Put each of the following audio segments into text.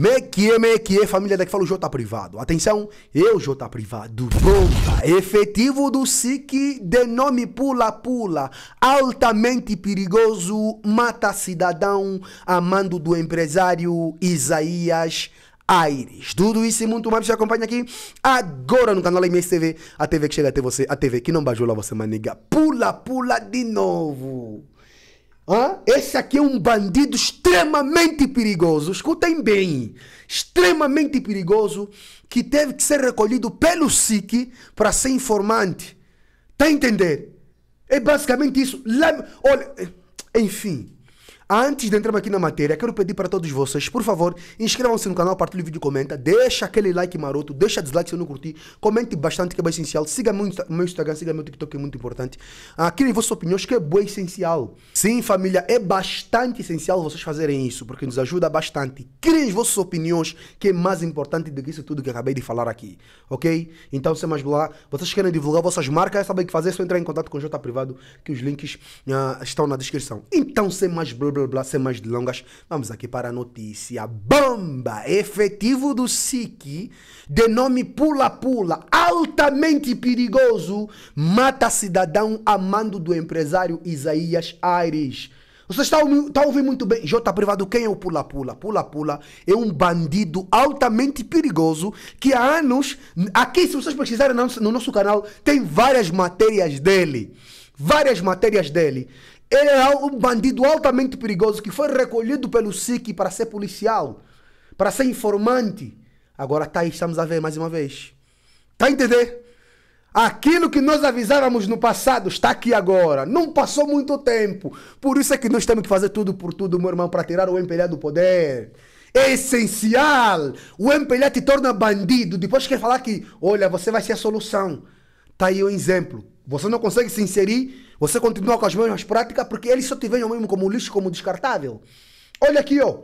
Mequie, mequie, família daqui fala o J privado. Atenção, eu J privado. Bomba, efetivo do SIC de nome Pula Pula, altamente perigoso, mata cidadão, amando do empresário Isaías Aires. Tudo isso e muito mais você acompanha aqui agora no canal MSTV, a TV que chega até você, a TV que não bajula você, maniga. Pula, pula de novo. Ah, esse aqui é um bandido extremamente perigoso. Escutem bem. Extremamente perigoso que teve que ser recolhido pelo SIC para ser informante. Está a entender? É basicamente isso. Lá, olha, enfim. Antes de entrarmos aqui na matéria, quero pedir para todos vocês, por favor, inscrevam-se no canal, partilhem o vídeo, comenta, deixa aquele like maroto, deixa dislike se eu não curtir, comente bastante que é bem essencial, siga meu, meu Instagram, siga meu TikTok que é muito importante. Aquele ah, vossas opiniões que é bem essencial. Sim, família, é bastante essencial vocês fazerem isso, porque nos ajuda bastante. Criem as vossas opiniões, que é mais importante do que isso tudo que acabei de falar aqui, ok? Então, sem mais blá, vocês querem divulgar vossas marcas, sabem o que fazer, é só entrar em contato com o J Privado, que os links ah, estão na descrição. Então, sem mais blá, blá blá, blá, sem mais delongas, vamos aqui para a notícia. Bomba! Efetivo do SIC, de nome Pula Pula, altamente perigoso, mata cidadão amando do empresário Isaías Aires. Vocês estão tá, ouvindo muito bem. J Privado, quem é o Pula Pula? Pula Pula é um bandido altamente perigoso que há anos. Aqui, se vocês pesquisarem no nosso canal, tem várias matérias dele várias matérias dele. Ele era é um bandido altamente perigoso que foi recolhido pelo SIC para ser policial, para ser informante. Agora tá aí, estamos a ver mais uma vez. Tá a entender? Aquilo que nós avisávamos no passado está aqui agora. Não passou muito tempo. Por isso é que nós temos que fazer tudo por tudo, meu irmão, para tirar o MPLA do poder. É essencial. O MPLA te torna bandido. Depois quer falar que, olha, você vai ser a solução. Tá aí o um exemplo. Você não consegue se inserir você continua com as mesmas práticas porque eles só te vejam mesmo como lixo, como descartável. Olha aqui, ó.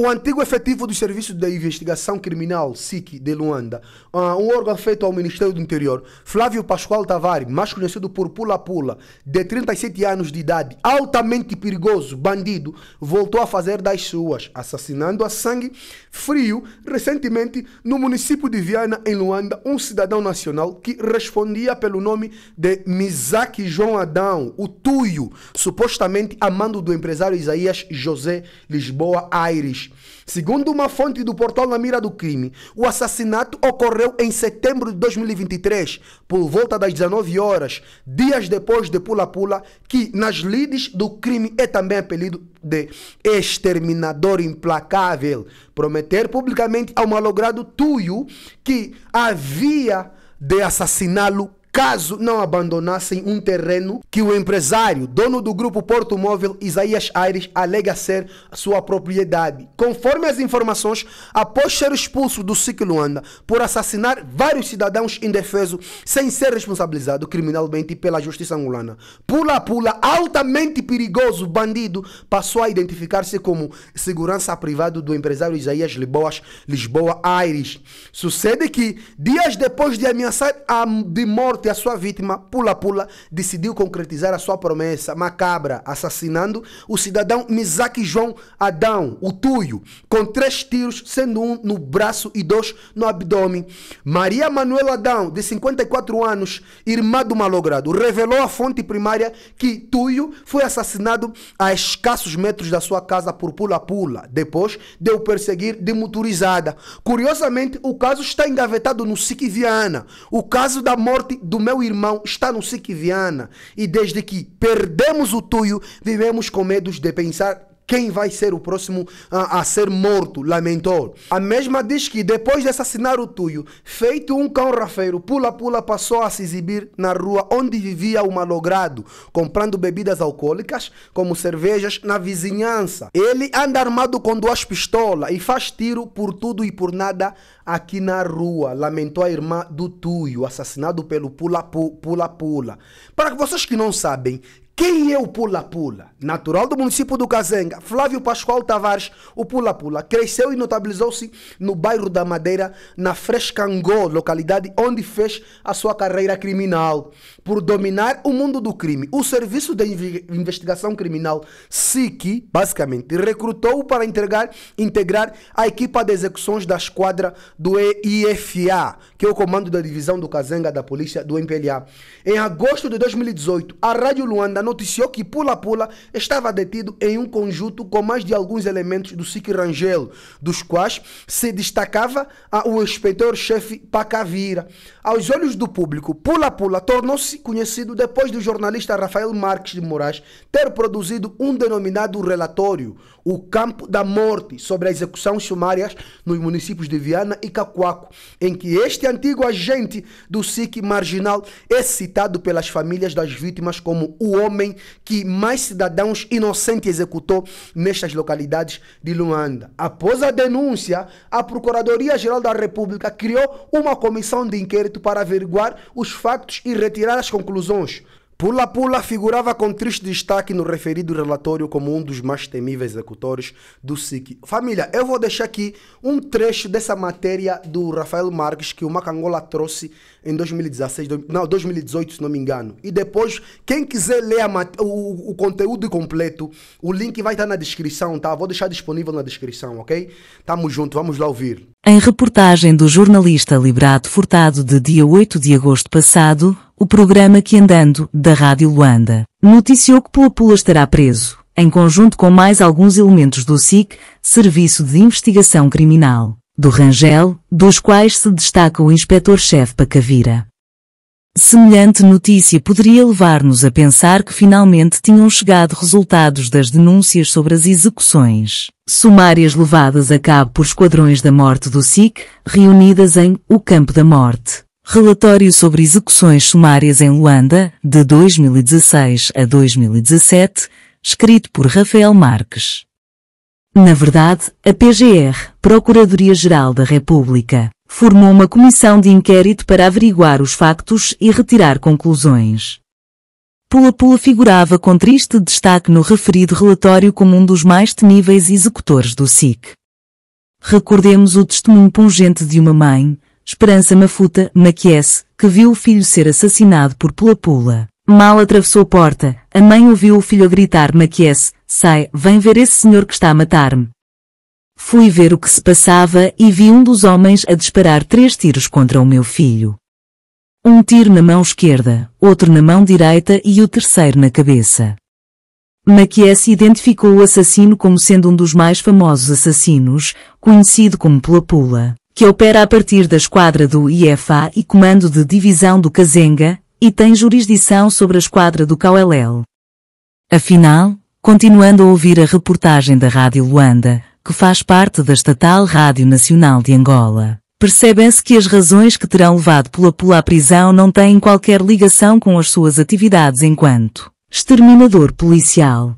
O antigo efetivo do Serviço de Investigação Criminal, SIC, de Luanda, ah, um órgão feito ao Ministério do Interior, Flávio Pascoal Tavares, mais conhecido por Pula Pula, de 37 anos de idade, altamente perigoso, bandido, voltou a fazer das suas, assassinando a sangue frio, recentemente, no município de Viana, em Luanda, um cidadão nacional que respondia pelo nome de Misaki João Adão, o Tuyo, supostamente amando do empresário Isaías José Lisboa Aires segundo uma fonte do portal Na Mira do Crime, o assassinato ocorreu em setembro de 2023, por volta das 19 horas, dias depois de Pula Pula, que nas lides do crime é também apelido de exterminador implacável, prometer publicamente ao malogrado Tuyo que havia de assassiná-lo caso não abandonassem um terreno que o empresário, dono do grupo Porto Móvel, Isaías Aires, alega ser sua propriedade. Conforme as informações, após ser expulso do SIC Luanda por assassinar vários cidadãos indefesos sem ser responsabilizado criminalmente pela justiça angolana, Pula Pula, altamente perigoso bandido, passou a identificar-se como segurança privado do empresário Isaías Liboas, Lisboa Aires. Sucede que, dias depois de ameaçar a de morte morte, a sua vítima, pula-pula, decidiu concretizar a sua promessa macabra, assassinando o cidadão Mizaki João Adão, o Túlio com três tiros, sendo um no braço e dois no abdômen. Maria Manuela Adão, de 54 anos, irmã do malogrado, revelou à fonte primária que Túlio foi assassinado a escassos metros da sua casa por pula-pula, depois de o perseguir de motorizada. Curiosamente, o caso está engavetado no SIC Viana. O caso da morte do meu irmão está no Siquiviana. E desde que perdemos o tuyo, vivemos com medos de pensar quem vai ser o próximo a, a, ser morto, lamentou. A mesma diz que depois de assassinar o Tuyo, feito um cão rafeiro, Pula Pula passou a se exibir na rua onde vivia o malogrado, comprando bebidas alcoólicas, como cervejas, na vizinhança. Ele anda armado com duas pistolas e faz tiro por tudo e por nada aqui na rua, lamentou a irmã do Tuyo, assassinado pelo Pula Pula Pula. Para vocês que não sabem, quem é o pula-pula? Natural do município do Cazenga, Flávio Pascoal Tavares, o pula-pula, cresceu e notabilizou-se no bairro da Madeira, na Frescangô, localidade onde fez a sua carreira criminal por dominar o mundo do crime. O Serviço de Investigação Criminal, SIC, basicamente, recrutou para integrar, integrar a equipa de execuções da esquadra do EIFA, que é o comando da divisão do Cazenga da Polícia do MPLA. Em agosto de 2018, a Rádio Luanda noticiou que Pula Pula estava detido em um conjunto com mais de alguns elementos do SIC Rangel, dos quais se destacava o inspetor-chefe Pacavira. Aos olhos do público, Pula Pula tornou-se conhecido depois do jornalista Rafael Marques de Moraes ter produzido um denominado relatório o campo da morte sobre a execução sumárias nos municípios de Viana e Cacoaco, em que este antigo agente do SIC marginal é citado pelas famílias das vítimas como o homem que mais cidadãos inocentes executou nestas localidades de Luanda. Após a denúncia, a Procuradoria-Geral da República criou uma comissão de inquérito para averiguar os fatos e retirar as conclusões. Pula Pula figurava com triste destaque no referido relatório como um dos mais temíveis executores do SIC. Família, eu vou deixar aqui um trecho dessa matéria do Rafael Marques que o Macangola trouxe em 2016, não, 2018, se não me engano. E depois, quem quiser ler o, o, conteúdo completo, o link vai estar na descrição, tá? Vou deixar disponível na descrição, ok? Tamo junto, vamos lá ouvir. Em reportagem do jornalista Librato Furtado de dia 8 de agosto passado, o programa que andando, da Rádio Luanda, noticiou que Pula Pula estará preso, em conjunto com mais alguns elementos do SIC, Serviço de Investigação Criminal, do Rangel, dos quais se destaca o inspetor-chefe Pacavira. Semelhante notícia poderia levar-nos a pensar que finalmente tinham chegado resultados das denúncias sobre as execuções sumárias levadas a cabo por esquadrões da morte do SIC, reunidas em O Campo da Morte, Relatório sobre execuções sumárias em Luanda, de 2016 a 2017, escrito por Rafael Marques. Na verdade, a PGR, Procuradoria-Geral da República, formou uma comissão de inquérito para averiguar os factos e retirar conclusões. Pula Pula figurava com triste destaque no referido relatório como um dos mais temíveis executores do SIC. Recordemos o testemunho pungente de uma mãe, Esperança Mafuta, Maquiesse, que viu o filho ser assassinado por Pula-Pula. Mal atravessou a porta, a mãe ouviu o filho gritar Maquiesse, sai, vem ver esse senhor que está a matar-me. Fui ver o que se passava e vi um dos homens a disparar três tiros contra o meu filho. Um tiro na mão esquerda, outro na mão direita e o terceiro na cabeça. Maquiesse identificou o assassino como sendo um dos mais famosos assassinos, conhecido como Pula Pula que opera a partir da esquadra do IFA e comando de divisão do Cazenga, e tem jurisdição sobre a esquadra do Kauelel. Afinal, continuando a ouvir a reportagem da Rádio Luanda, que faz parte da estatal Rádio Nacional de Angola, percebem-se que as razões que terão levado pela Pula à prisão não têm qualquer ligação com as suas atividades enquanto exterminador policial.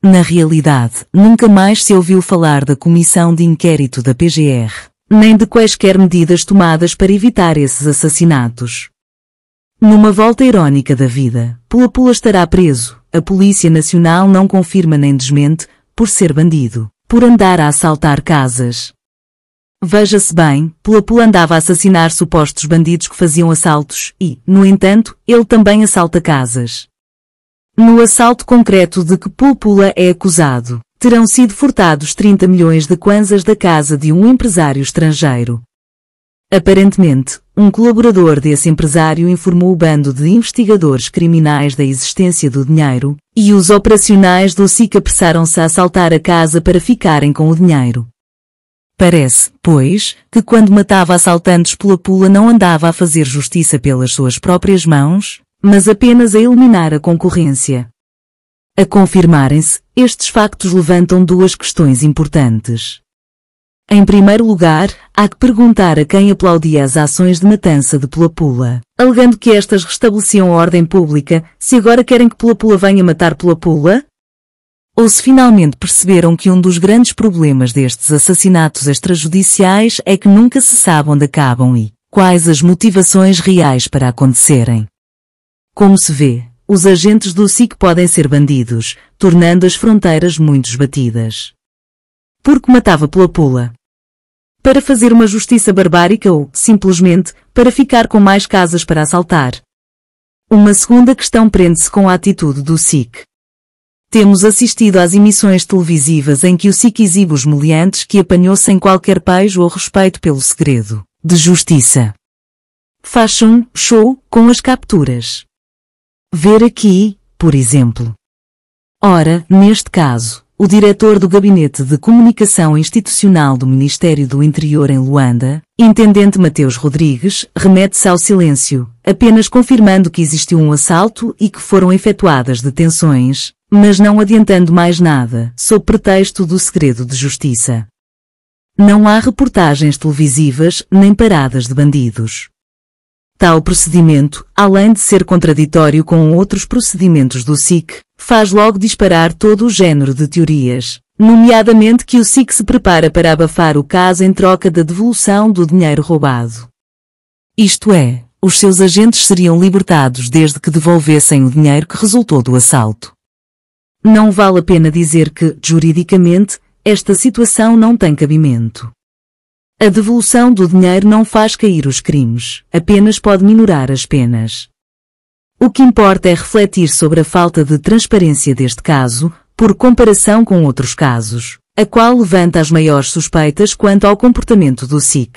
Na realidade, nunca mais se ouviu falar da Comissão de Inquérito da PGR, nem de quaisquer medidas tomadas para evitar esses assassinatos. Numa volta irónica da vida, Pula Pula estará preso. A Polícia Nacional não confirma nem desmente, por ser bandido, por andar a assaltar casas. Veja-se bem, Pula Pula andava a assassinar supostos bandidos que faziam assaltos e, no entanto, ele também assalta casas. No assalto concreto de que Pula Pula é acusado, terão sido furtados 30 milhões de kwanzas da casa de um empresário estrangeiro. Aparentemente, um colaborador desse empresário informou o bando de investigadores criminais da existência do dinheiro, e os operacionais do SIC apressaram-se a assaltar a casa para ficarem com o dinheiro. Parece, pois, que quando matava assaltantes pela pula não andava a fazer justiça pelas suas próprias mãos, mas apenas a eliminar a concorrência. A confirmarem-se, estes factos levantam duas questões importantes. Em primeiro lugar, há que perguntar a quem aplaudia as ações de matança de Pula-Pula, alegando que estas restabeleciam a ordem pública, se agora querem que Pula-Pula venha matar Pula-Pula? Ou se finalmente perceberam que um dos grandes problemas destes assassinatos extrajudiciais é que nunca se sabe onde acabam e quais as motivações reais para acontecerem. Como se vê, os agentes do SIC podem ser bandidos, tornando as fronteiras muito esbatidas. Porque matava pela pula. Para fazer uma justiça barbárica ou, simplesmente, para ficar com mais casas para assaltar. Uma segunda questão prende-se com a atitude do SIC. Temos assistido às emissões televisivas em que o SIC exibe os meliantes que apanhou sem qualquer pejo ou respeito pelo segredo de justiça. Faz um show com as capturas. Ver aqui, por exemplo. Ora, neste caso, o diretor do Gabinete de Comunicação Institucional do Ministério do Interior em Luanda, Intendente Mateus Rodrigues, remete-se ao silêncio, apenas confirmando que existiu um assalto e que foram efetuadas detenções, mas não adiantando mais nada, sob pretexto do segredo de justiça. Não há reportagens televisivas nem paradas de bandidos. Tal procedimento, além de ser contraditório com outros procedimentos do SIC, faz logo disparar todo o género de teorias, nomeadamente que o SIC se prepara para abafar o caso em troca da devolução do dinheiro roubado. Isto é, os seus agentes seriam libertados desde que devolvessem o dinheiro que resultou do assalto. Não vale a pena dizer que, juridicamente, esta situação não tem cabimento. A devolução do dinheiro não faz cair os crimes, apenas pode minorar as penas. O que importa é refletir sobre a falta de transparência deste caso, por comparação com outros casos, a qual levanta as maiores suspeitas quanto ao comportamento do SIC.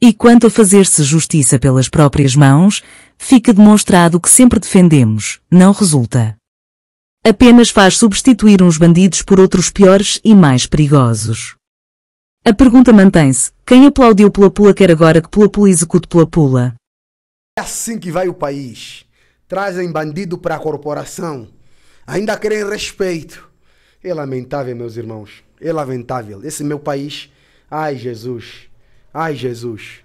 E quanto a fazer-se justiça pelas próprias mãos, fica demonstrado que sempre defendemos, não resulta. Apenas faz substituir uns bandidos por outros piores e mais perigosos. A pergunta mantém-se: quem aplaudiu pela pula quer agora que pula pula execute pela pula? É assim que vai o país. Trazem bandido para a corporação. Ainda querem respeito. É lamentável, meus irmãos. É lamentável. Esse meu país. Ai, Jesus. Ai, Jesus.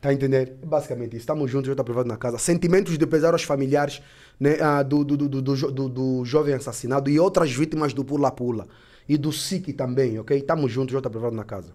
Tá a entender? É basicamente isso. Estamos juntos, eu estou privado na casa. Sentimentos de pesar aos familiares né, ah, do, do, do, do, do, do, do jovem assassinado e outras vítimas do pula-pula e do SIC também, ok? Tamo junto, J Privado na casa.